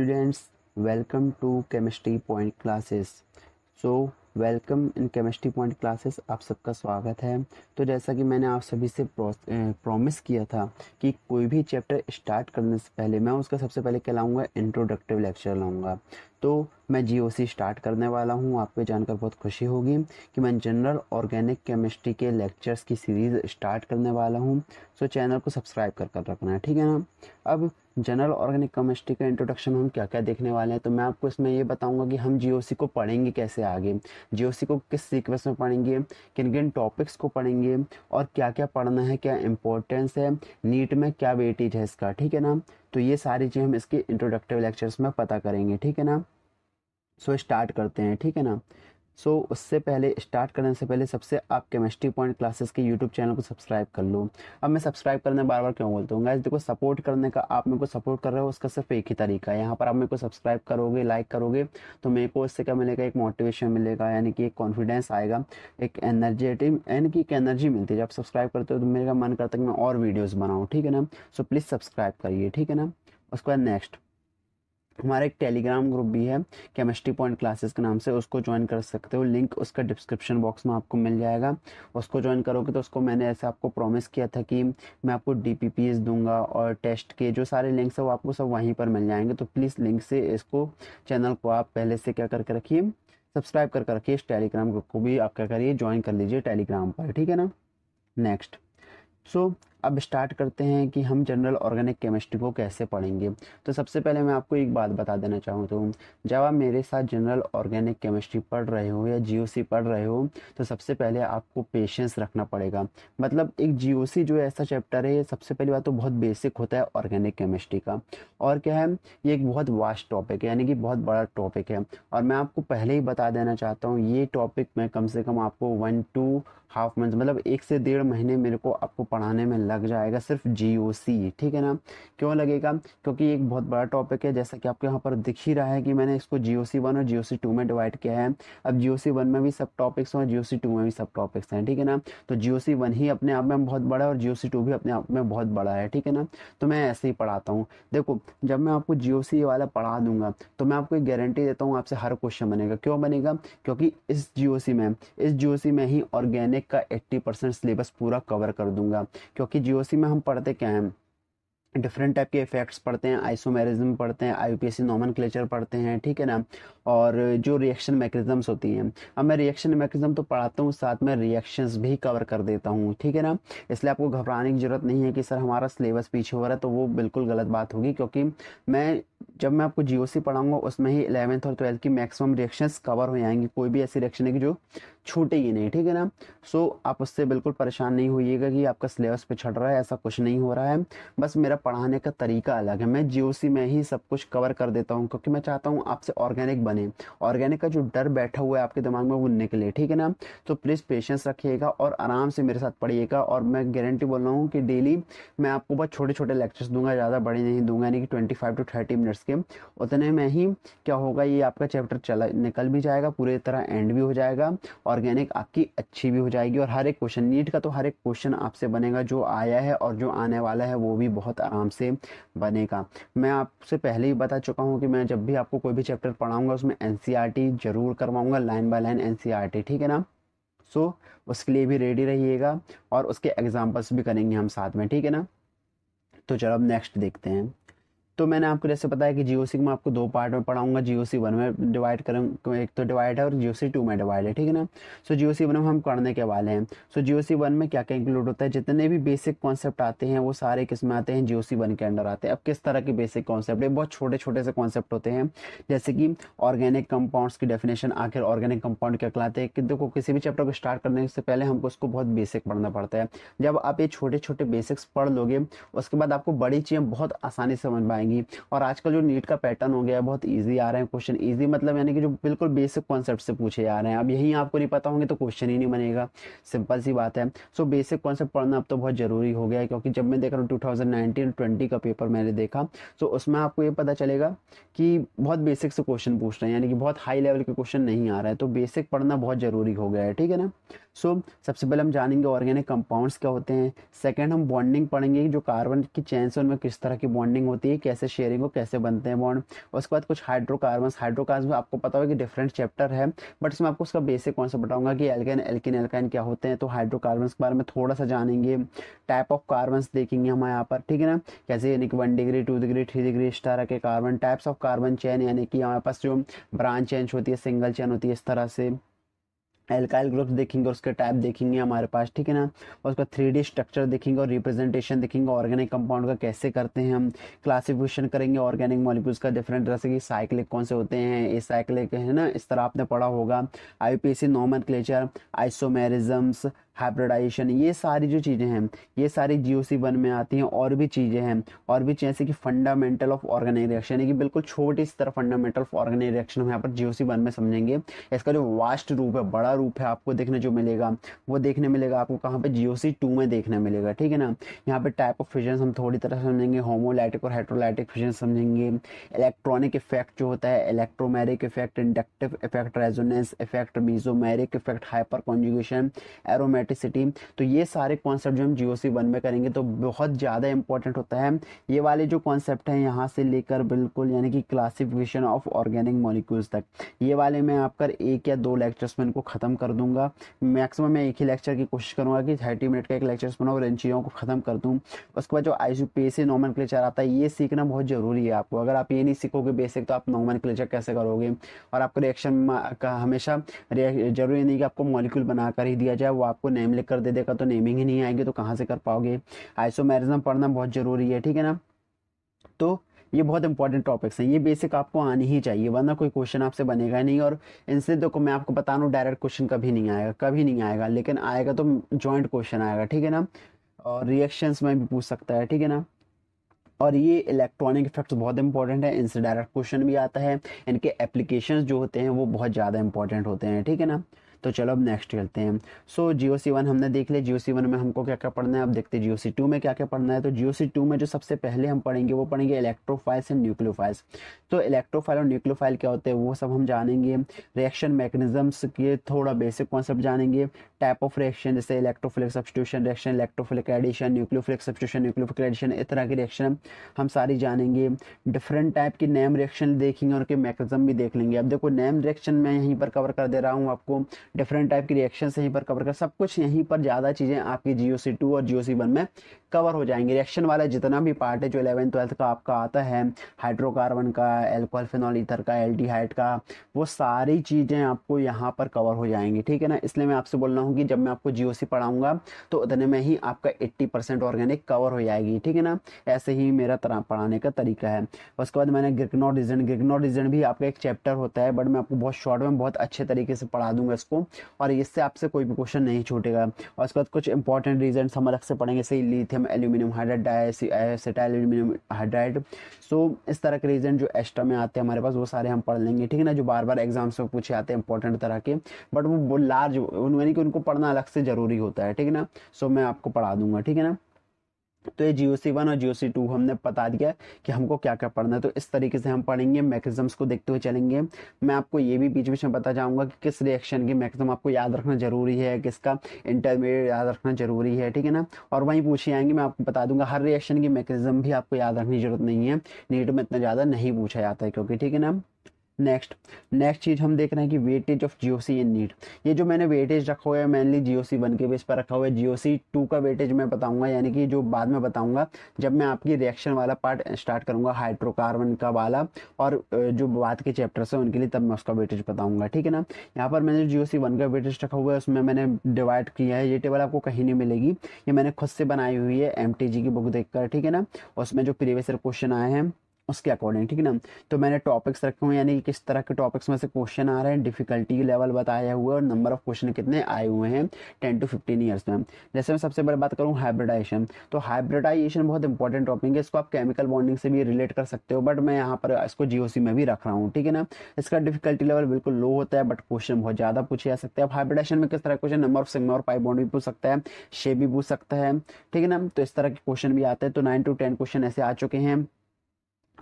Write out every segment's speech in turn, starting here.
students welcome to chemistry point classes so welcome in chemistry point classes आप सबका स्वागत है तो जैसा कि मैंने आप सभी से प्रॉमिस किया था कि कोई भी चैप्टर स्टार्ट करने से पहले मैं उसका सबसे पहले क्या लाऊँगा इंट्रोडक्टिव लेक्चर लाऊँगा तो मैं जीओसी स्टार्ट करने वाला हूँ आपको जानकर बहुत खुशी होगी कि मैं जनरल ऑर्गेनिक केमिस्ट्री के लेक्चर्स की सीरीज़ स्टार्ट करने वाला हूँ सो चैनल को सब्सक्राइब कर कर रखना है ठीक है ना अब जनरल ऑर्गेनिक केमिस्ट्री का इंट्रोडक्शन हम क्या क्या देखने वाले हैं तो मैं आपको इसमें ये बताऊंगा कि हम जीओसी को पढ़ेंगे कैसे आगे जीओसी को किस सीक्वेंस में पढ़ेंगे किन किन टॉपिक्स को पढ़ेंगे और क्या क्या पढ़ना है क्या इंपॉर्टेंस है नीट में क्या वेटेज है इसका ठीक है ना तो ये सारी चीज़ हम इसके इंट्रोडक्टिव लेक्चर्स में पता करेंगे ठीक है ना सो स्टार्ट करते हैं ठीक है ना सो so, उससे पहले स्टार्ट करने से पहले सबसे आप केमिस्ट्री पॉइंट क्लासेस के यूट्यूब चैनल को सब्सक्राइब कर लो अब मैं सब्सक्राइब करने बार बार क्यों बोलता हूँ गाइज देखो सपोर्ट करने का आप मेरे को सपोर्ट कर रहे हो उसका सिर्फ एक ही तरीका है यहाँ पर आप मेरे को सब्सक्राइब करोगे लाइक करोगे तो मेरे को उससे क्या मिलेगा एक मोटिवेशन मिलेगा यानी कि एक कॉन्फिडेंस आएगा एक एनर्जेटिव यानी कि एक एनर्जी मिलती है जब सब्सक्राइब करते हो तो का मन करता है कि मैं और वीडियोज़ बनाऊँ ठीक है ना सो प्लीज़ सब्सक्राइब करिए ठीक है ना उसके बाद नेक्स्ट हमारा एक टेलीग्राम ग्रुप भी है केमिस्ट्री पॉइंट क्लासेस के नाम से उसको ज्वाइन कर सकते हो लिंक उसका डिस्क्रिप्शन बॉक्स में आपको मिल जाएगा उसको ज्वाइन करोगे तो उसको मैंने ऐसे आपको प्रॉमिस किया था कि मैं आपको डी दूंगा और टेस्ट के जो सारे लिंक्स है वो आपको सब वहीं पर मिल जाएंगे तो प्लीज़ लिंक से इसको चैनल को आप पहले से क्या करके रखिए सब्सक्राइब करके रखिए इस टेलीग्राम ग्रुप को भी आप क्या करिए ज्वाइन कर लीजिए टेलीग्राम पर ठीक है ना नेक्स्ट सो अब स्टार्ट करते हैं कि हम जनरल ऑर्गेनिक केमिस्ट्री को कैसे पढ़ेंगे तो सबसे पहले मैं आपको एक बात बता देना चाहूँ तो जब आप मेरे साथ जनरल ऑर्गेनिक केमिस्ट्री पढ़ रहे हो या जी पढ़ रहे हो तो सबसे पहले आपको पेशेंस रखना पड़ेगा मतलब एक जी जो ऐसा चैप्टर है सबसे पहली बात तो बहुत बेसिक होता है ऑर्गेनिक केमिस्ट्री का और क्या है ये एक बहुत वास्ट टॉपिक है यानी कि बहुत बड़ा टॉपिक है और मैं आपको पहले ही बता देना चाहता हूँ ये टॉपिक मैं कम से कम आपको वन टू हाफ मंथ मतलब एक से डेढ़ महीने मेरे को आपको पढ़ाने में लग जाएगा सिर्फ जी ओ सी ठीक है ना क्यों लगेगा क्योंकि एक बहुत बड़ा टॉपिक है जैसा कि आपके यहाँ पर दिख ही रहा है कि मैंने इसको जी ओ सी वन और जी ओ सी टू में डिवाइड किया है अब जी ओ सी वन में भी सब टॉपिक्स हैं और जी ओ सी टू में भी सब टॉपिक्स हैं ठीक है ना तो जी ओ सी वन ही अपने आप में बहुत बड़ा है और जी ओ सी टू भी अपने आप में बहुत बड़ा है ठीक है ना तो मैं ऐसे ही पढ़ाता हूँ देखो जब मैं आपको जी ओ सी वाला पढ़ा दूंगा तो मैं आपको एक गारंटी देता हूँ आपसे हर क्वेश्चन बनेगा क्यों बनेगा क्योंकि इस जी ओ सी में इस जी ओ सी में ही ऑर्गेनिक का एट्टी परसेंट सिलेबस पूरा कवर कर दूंगा क्योंकि कि जीओसी में हम पढ़ते क्या हैं डिफरेंट टाइप के इफेक्ट्स पढ़ते हैं आइसोमेरिज्म पढ़ते हैं आई पी नॉमन पढ़ते हैं ठीक है ना और जो रिएक्शन मैकेजम्स होती हैं अब मैं रिएक्शन मैकेजम तो पढ़ाता हूँ साथ में रिएक्शंस भी कवर कर देता हूँ ठीक है ना इसलिए आपको घबराने की ज़रूरत नहीं है कि सर हमारा सिलेबस पीछे हो रहा है तो वो बिल्कुल गलत बात होगी क्योंकि मैं जब मैं आपको जी पढ़ाऊँगा उसमें ही इलेवंथ और ट्वेल्थ की मैक्सिमम रिएक्शंस कवर हो जाएंगी कोई भी ऐसी रिएक्शन है कि जो छूटेगी नहीं ठीक है ना सो so, आप उससे बिल्कुल परेशान नहीं होइएगा कि आपका सिलेबस पिछड़ रहा है ऐसा कुछ नहीं हो रहा है बस मेरा पढ़ाने का तरीका अलग है मैं जी में ही सब कुछ कवर कर देता हूँ क्योंकि मैं चाहता हूँ आपसे ऑर्गेनिक बने ऑर्गेनिक का जो डर बैठा हुआ है आपके दिमाग में वो निकले ठीक है ना तो प्लीज़ पेशेंस रखिएगा और आराम से मेरे साथ पढ़िएगा और मैं गारंटी बोल रहा हूँ कि डेली मैं आपको बस छोटे छोटे लेक्चर्स दूंगा ज़्यादा बड़े नहीं दूंगा यानी कि twenty five to thirty minutes के उतने में ही क्या होगा ये आपका चैप्टर चला निकल भी जाएगा पूरी तरह एंड भी हो जाएगा और ऑर्गेनिक आपकी अच्छी भी हो जाएगी और हर एक क्वेश्चन नीट का तो हर एक क्वेश्चन आपसे बनेगा जो आया है और जो आने वाला है वो भी बहुत आराम से बनेगा मैं आपसे पहले ही बता चुका हूँ कि मैं जब भी आपको कोई भी चैप्टर पढ़ाऊँगा उसमें एन ज़रूर करवाऊँगा लाइन बाय लाइन एन ठीक है ना सो उसके लिए भी रेडी रहिएगा और उसके एग्जाम्पल्स भी करेंगे हम साथ में ठीक है ना तो चलो अब नेक्स्ट देखते हैं तो मैंने आपको जैसे बताया कि जियो सी मैं आपको दो पार्ट में पढ़ाऊंगा जियो सी वन में डिवाइड करूँ एक तो डिवाइड है और जियो सी टू में डिवाइड है ठीक है ना सो जियो सी वन में हम पढ़ने के वाले हैं सो जियो सी वन में क्या क्या इंक्लूड होता है जितने भी बेसिक कॉन्सेप्ट आते हैं वो सारे किस में आते हैं जियो सी वन के अंडर आते हैं अब किस तरह के बेसिक कॉन्सेप्ट है बहुत छोटे छोटे से कॉन्सेप्ट होते हैं जैसे कि ऑर्गेनिक कंपाउंड्स की डेफिनेशन आखिर ऑर्गेनिक कंपाउंड क्या कहलाते हैं कि देखो किसी भी चैप्टर को स्टार्ट करने से पहले हमको उसको बहुत बेसिक पढ़ना पड़ता है जब आप ये छोटे छोटे बेसिक्स पढ़ लोगे उसके बाद आपको बड़ी चीज़ें बहुत आसानी से समझ पाएंगे जाएंगी और आजकल जो नीट का पैटर्न हो गया है बहुत ईजी आ रहे हैं क्वेश्चन ईजी मतलब यानी कि जो बिल्कुल बेसिक कॉन्सेप्ट से पूछे जा रहे हैं अब यही आपको नहीं पता होंगे तो क्वेश्चन ही नहीं बनेगा सिंपल सी बात है सो बेसिक कॉन्सेप्ट पढ़ना अब तो बहुत ज़रूरी हो गया है क्योंकि जब मैं देख रहा हूँ टू थाउजेंड का पेपर मैंने देखा तो उसमें आपको ये पता चलेगा कि बहुत बेसिक से क्वेश्चन पूछ रहे हैं यानी कि बहुत हाई लेवल के क्वेश्चन नहीं आ रहे हैं तो बेसिक पढ़ना बहुत ज़रूरी हो गया है ठीक है ना सो so, सबसे पहले हम जानेंगे ऑर्गेनिक कंपाउंड्स क्या होते हैं सेकेंड हम बॉन्डिंग पढ़ेंगे जो कार्बन की चैन से उनमें किस तरह की बॉन्डिंग होती है कैसे कैसे शेयरिंग हो कैसे बनते हैं बॉन्ड उसके बाद कुछ हाइड्रोकार्बन हाइड्रोकार्बन में आपको पता होगा कि डिफरेंट चैप्टर है बट इसमें आपको उसका बेसिक कॉन्सेप्ट बताऊंगा कि एल्केन एल्किन एल्काइन क्या होते हैं तो हाइड्रोकार्बन के बारे में थोड़ा सा जानेंगे टाइप ऑफ कार्बन देखेंगे हम यहाँ पर ठीक है ना कैसे यानी कि one degree two degree three degree इस तरह के carbon types of carbon chain यानी कि हमारे पास जो ब्रांच चेंज होती है सिंगल चैन होती है इस तरह से एल्काइल ग्रुप्स देखेंगे और उसके टाइप देखेंगे हमारे पास ठीक है ना और उसका थ्री डी स्ट्रक्चर देखेंगे और रिप्रेजेंटेशन देखेंगे ऑर्गेनिक कंपाउंड का कैसे करते हैं हम क्लासिफिकेशन करेंगे ऑर्गेनिक मॉलिक्यूल्स का डिफरेंट तरह से कि साइक्लिक कौन से होते हैं ए साइक्लिक है ना इस तरह आपने पढ़ा होगा I P C nomenclature isomerisms hybridisation ये सारी जो चीज़ें हैं ये सारी जी ओ सी वन में आती हैं और भी चीज़ें हैं और भी जैसे कि फंडामेंटल ऑफ ऑर्गेनिक रिएक्शन यानी कि बिल्कुल छोटी इस तरह फंडामेंटल ऑफ ऑर्गेनिक रिएक्शन हम यहाँ पर जी ओ सी वन में समझेंगे इसका जो वास्ट रूप है बड़ा रूप है आपको देखने जो मिलेगा वो देखने मिलेगा आपको कहाँ पर जी टू में देखने मिलेगा ठीक है ना यहाँ पर टाइप ऑफ फिजन हम थोड़ी तरह समझेंगे होमोलाइटिक और हाइड्रोलाइटिक फिजन समझेंगे इलेक्ट्रॉनिक इफेक्ट जो होता है electromeric effect inductive effect resonance effect mesomeric effect hyperconjugation aromatic electricity तो ये सारे कॉन्सेप्ट जो हम जियो सी वन में करेंगे तो बहुत ज़्यादा इंपॉर्टेंट होता है ये वाले जो कॉन्सेप्ट हैं यहाँ से लेकर बिल्कुल यानी कि क्लासिफिकेशन ऑफ ऑर्गेनिक मॉलिक्यूल्स तक ये वाले मैं आपका एक या दो लेक्चर्स में इनको ख़त्म कर दूंगा मैक्सिमम मैं एक ही लेक्चर की कोशिश करूँगा कि थर्टी मिनट का एक लेक्चर्स बनाओ और इन चीज़ों को ख़त्म कर दूँ उसके बाद जो I U P C nomenclature आता है ये सीखना बहुत ज़रूरी है आपको अगर आप ये नहीं सीखोगे बेसिक तो आप नॉमन क्लेचर कैसे करोगे और आपको रिएक्शन का हमेशा जरूरी नहीं कि आपको मॉलिक्यूल बनाकर ही दिया जाए वो आपको नेम लिख कर दे देगा तो नेमिंग ही नहीं आएगी तो कहाँ से कर पाओगे आइसोमेरिज्म पढ़ना बहुत ज़रूरी है ठीक है ना तो ये बहुत इंपॉर्टेंट टॉपिक्स हैं ये बेसिक आपको आनी ही चाहिए वरना कोई क्वेश्चन आपसे बनेगा नहीं और इनसे देखो मैं आपको बता रहा हूँ डायरेक्ट क्वेश्चन कभी नहीं आएगा कभी नहीं आएगा लेकिन आएगा तो जॉइंट क्वेश्चन आएगा ठीक है ना और रिएक्शंस में भी पूछ सकता है ठीक है ना और ये इलेक्ट्रॉनिक इफेक्ट्स बहुत इंपॉर्टेंट है इनसे डायरेक्ट क्वेश्चन भी आता है इनके एप्लीकेशन जो होते हैं वो बहुत ज़्यादा इंपॉर्टेंट होते हैं ठीक है ना तो चलो अब नेक्स्ट खेलते हैं सो जियो सी वन हमने देख लिया जियो सी वन में हमको क्या क्या पढ़ना है अब देखते हैं जियो सी टू में क्या क्या पढ़ना है तो जियो सी टू में जो सबसे पहले हम पढ़ेंगे वो पढ़ेंगे इलेक्ट्रोफाइल्स एंड न्यूक्लियोफाइल्स तो इलेक्ट्रोफाइल और न्यूक्लियोफाइल क्या होते हैं वो सब हम जानेंगे रिएक्शन मैकेनिज्म्स के थोड़ा बेसिक कॉन्सेप्ट जानेंगे टाइप ऑफ रिएक्शन जैसे electrophilic substitution reaction electrophilic addition nucleophilic substitution nucleophilic addition इस तरह की रिएक्शन हम सारी जानेंगे डिफरेंट टाइप की नेम रिएक्शन देखेंगे और उनके मैकेनिज्म भी देख लेंगे अब देखो नेम रिएक्शन मैं यहीं पर कवर कर दे रहा हूँ आपको डिफरेंट टाइप की रिएक्शन यहीं पर कवर कर सब कुछ यहीं पर ज़्यादा चीज़ें आपकी जी सी टू और जी सी वन में कवर हो जाएंगे रिएक्शन वाला जितना भी पार्ट है जो इलेवन ट्वेल्थ का आपका आता है हाइड्रोकार्बन का एल्कोहल फिनॉल ईथर का एल का वो सारी चीज़ें आपको यहाँ पर कवर हो जाएंगी ठीक है ना इसलिए मैं आपसे बोल रहा हूँ कि जब मैं आपको जीओसी पढ़ाऊंगा तो उतने में ही आपका एट्टी परसेंट ऑर्गेनिक कवर हो जाएगी ठीक है ना ऐसे ही मेरा पढ़ाने का तरीका है उसके बाद मैंने ग्रिगनोर रीजन ग्रिगनोर रीजन भी आपका एक चैप्टर होता है बट मैं आपको बहुत शॉर्ट में बहुत अच्छे तरीके से पढ़ा दूंगा इसको और इससे आपसे कोई भी क्वेश्चन नहीं छूटेगा और उसके बाद कुछ इंपॉर्टेंट रीजन हम अलग से पढ़ेंगे ली थे aluminium aluminium hydride diacetyl aluminium hydride so इस तरह के रीजन जो एक्स्ट्रा में आते हैं हमारे पास वो सारे हम पढ़ लेंगे ठीक है ना जो बार बार एग्जाम्स में पूछे आते हैं इंपॉर्टेंट तरह के बट वो लार्ज यानी कि उनको पढ़ना अलग से ज़रूरी होता है ठीक है ना सो मैं आपको पढ़ा दूंगा ठीक है ना तो ये जीओ सी वन और जियो सी टू हमने बता दिया कि हमको क्या क्या पढ़ना है तो इस तरीके से हम पढ़ेंगे मैकेजम्स को देखते हुए चलेंगे मैं आपको ये भी बीच बीच में बता जाऊंगा कि किस रिएक्शन की मैकेजम आपको याद रखना जरूरी है किसका इंटरमीडिएट याद रखना जरूरी है ठीक है ना और वहीं पूछे आएंगे मैं आपको बता दूंगा हर रिएक्शन की मैकेजम भी आपको याद रखने की जरूरत नहीं है नीट में इतना ज़्यादा नहीं पूछा जाता है क्योंकि ठीक है ना नेक्स्ट नेक्स्ट चीज़ हम देख रहे हैं कि weightage of G O C in NEET ये जो मैंने वेटेज रखा हुआ है mainly G O C one के बेस पर रखा हुआ है जी ओ सी टू का वेटेज मैं बताऊंगा यानी कि जो बाद में बताऊंगा जब मैं आपकी रिएक्शन वाला पार्ट स्टार्ट करूंगा हाइड्रोकार्बन का वाला और जो बाद के चैप्टर्स हैं उनके लिए तब मैं उसका वेटेज बताऊंगा ठीक है ना यहाँ पर मैंने जी ओ सी वन का वेटेज रखा हुआ है उसमें मैंने डिवाइड किया है ये टेबल आपको कहीं नहीं मिलेगी ये मैंने खुद से बनाई हुई है एम टी जी की बुक देख कर ठीक है ना उसमें जो प्रीवियस क्वेश्चन आए हैं उसके अकॉर्डिंग ठीक है ना तो मैंने टॉपिक्स रखे हुए यानी किस तरह के टॉपिक्स में से क्वेश्चन आ रहे हैं डिफिकल्टी लेवल बताया हुआ और नंबर ऑफ क्वेश्चन कितने आए हुए हैं टेन टू फिफ्टीन ईयर्स में जैसे मैं सबसे पहले बात करूँ हाइब्रिडाइजेशन तो हाइब्रिडाइजेशन बहुत इंपॉर्टेंट टॉपिक है इसको आप केमिकल बॉन्डिंग से भी रिलेट कर सकते हो बट मैं यहाँ पर इसको जीओसी में भी रख रहा हूँ ठीक है ना इसका डिफिकल्टी लेवल बिल्कुल लो होता है बट क्वेश्चन बहुत ज़्यादा पूछे जा सकते हैं अब हाइब्रिडाइजेशन में किस तरह क्वेश्चन नंबर ऑफ सिग्मा और पाइप बॉन्ड भी पूछ सकता है शेप भी पूछ सकता है ठीक है ना तो इस तरह के क्वेश्चन भी आते हैं तो नाइन टू टेन क्वेश्चन ऐसे आ चुके हैं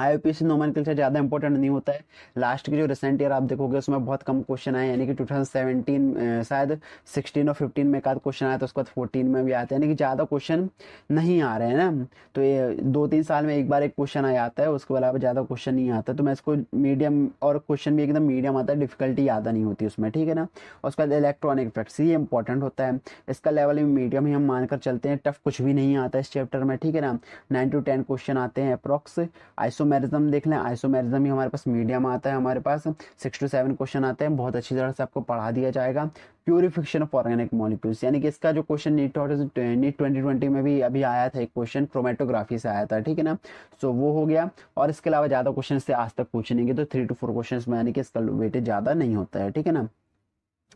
आईओपीसी नोमेनक्लेचर ज़्यादा इंपॉर्टेंट नहीं होता है लास्ट के जो रिसेंट ईयर आप देखोगे उसमें बहुत कम क्वेश्चन आए यानी कि 2017 शायद 16 और 15 में एक आध क्वेश्चन आया तो उसके बाद 14 में भी आते हैं यानी कि ज़्यादा क्वेश्चन नहीं आ रहे हैं ना तो ये दो तीन साल में एक बार एक क्वेश्चन आ जाता है उसके अलावा ज़्यादा क्वेश्चन नहीं आता तो मैं इसको मीडियम और क्वेश्चन भी एकदम मीडियम आता है डिफिकल्टी ज़्यादा नहीं होती उसमें ठीक है ना उसके बाद इलेक्ट्रॉनिक इफेक्ट्स ये इंपॉर्टेंट होता है इसका लेवल भी मीडियम ही हम मानकर चलते हैं टफ कुछ भी नहीं आता इस चैप्टर में ठीक है ना नाइन टू टेन क्वेश्चन आते हैं अप्रॉक्स आइसो आइसोमेरिज्म देख लें आइसोमेरिज्म ही हमारे पास मीडियम आता है हमारे पास सिक्स टू सेवन क्वेश्चन आते हैं बहुत अच्छी तरह से आपको पढ़ा दिया जाएगा प्योरिफिकेशन ऑफ ऑर्गेनिक मॉलिक्यूल्स यानी कि इसका जो question NEET NEET twenty twenty में भी अभी आया था एक क्वेश्चन क्रोमेटोग्राफी से आया था ठीक है ना सो वो हो गया और इसके अलावा ज़्यादा क्वेश्चन से आज तक पूछने के तो थ्री टू फोर क्वेश्चन में यानी कि इसका वेटेज ज़्यादा नहीं होता है ठीक है ना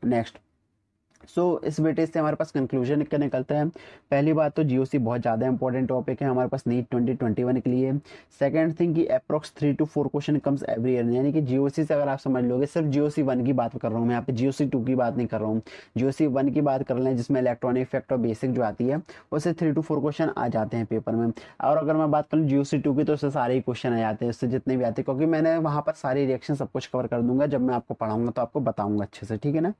नेक्स्ट सो so, इस वेटेज से हमारे पास कंक्लूजन क्या निकलता है पहली बात तो जी बहुत ज़्यादा इंपॉर्टेंट टॉपिक है हमारे पास नीट ट्वेंटी ट्वेंटी वन के लिए सेकंड थिंग कि approx three to four question comes every year यानी कि जीओसी से अगर आप समझ लोगे सिर्फ सी वन की बात कर रहा हूँ मैं यहाँ पे सी टू की बात नहीं कर रहा हूँ सी वन की बात कर लें जिसमें इलेक्ट्रॉनिक इफेक्ट और बेसिक जो आती है उससे थ्री टू फोर क्वेश्चन आ जाते हैं पेपर में और अगर मैं बात करूँ जीओसी टू की तो उससे सारे ही क्वेश्चन आ जाते हैं उससे जितने भी आते हैं क्योंकि मैंने वहाँ पर सारी रिएक्शन सब कुछ कवर कर दूंगा जब मैं आपको पढ़ाऊंगा तो आपको बताऊंगा अच्छे से ठीक है ना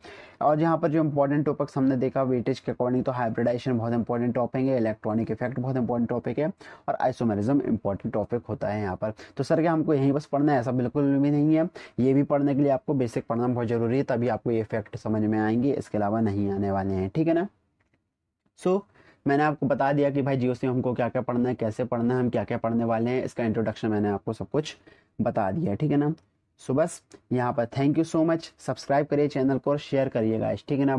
और यहाँ पर जो इंपॉर्टेंट इंपॉर्टेंट टॉपिक्स हमने देखा वेटेज के अकॉर्डिंग तो हाइब्रिडाइजेशन बहुत इंपॉर्टेंट टॉपिक है इलेक्ट्रॉनिक इफेक्ट बहुत इंपॉर्टेंट टॉपिक है और आइसोमेरिज्म इंपॉर्टेंट टॉपिक होता है यहाँ पर तो सर क्या हमको यहीं बस पढ़ना है ऐसा बिल्कुल भी नहीं है ये भी पढ़ने के लिए आपको बेसिक पढ़ना बहुत ज़रूरी है तभी आपको ये इफेक्ट समझ में आएंगे इसके अलावा नहीं आने वाले हैं ठीक है ना सो so, मैंने आपको बता दिया कि भाई जियो से हमको क्या क्या पढ़ना है कैसे पढ़ना है हम क्या क्या पढ़ने वाले हैं इसका इंट्रोडक्शन मैंने आपको सब कुछ बता दिया ठीक है ना सो बस यहाँ पर thank you so much subscribe करिए चैनल को और शेयर करिएगा ठीक है ना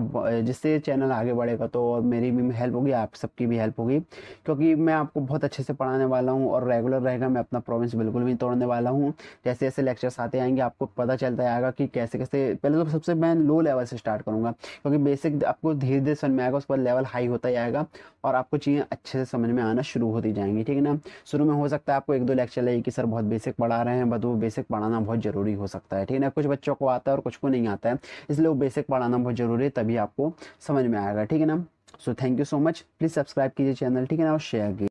जिससे चैनल आगे बढ़ेगा तो और मेरी भी हेल्प होगी आप सबकी भी हेल्प होगी क्योंकि मैं आपको बहुत अच्छे से पढ़ाने वाला हूँ और रेगुलर रहेगा मैं अपना प्रोविंस बिल्कुल भी तोड़ने वाला हूँ जैसे जैसे लेक्चर्स आते आएंगे आपको पता चलता आएगा कि कैसे कैसे पहले तो सबसे मैं लो लेवल से स्टार्ट करूँगा क्योंकि बेसिक आपको धीरे धीरे समझ में आएगा उसके बाद लेवल हाई होता ही आएगा और आपको चीज़ें अच्छे से समझ में आना शुरू होती जाएंगी ठीक है ना शुरू में हो सकता है आपको एक दो लेक्चर लगे कि सर बहुत बेसिक पढ़ा रहे हैं बट वो बेसिक पढ़ाना बहुत ज़रूरी भी हो सकता है ठीक है ना कुछ बच्चों को आता है और कुछ को नहीं आता है इसलिए वो बेसिक पढ़ाना बहुत ज़रूरी है तभी आपको समझ में आएगा ठीक है ना so thank you so much please subscribe कीजिए चैनल ठीक है ना और शेयर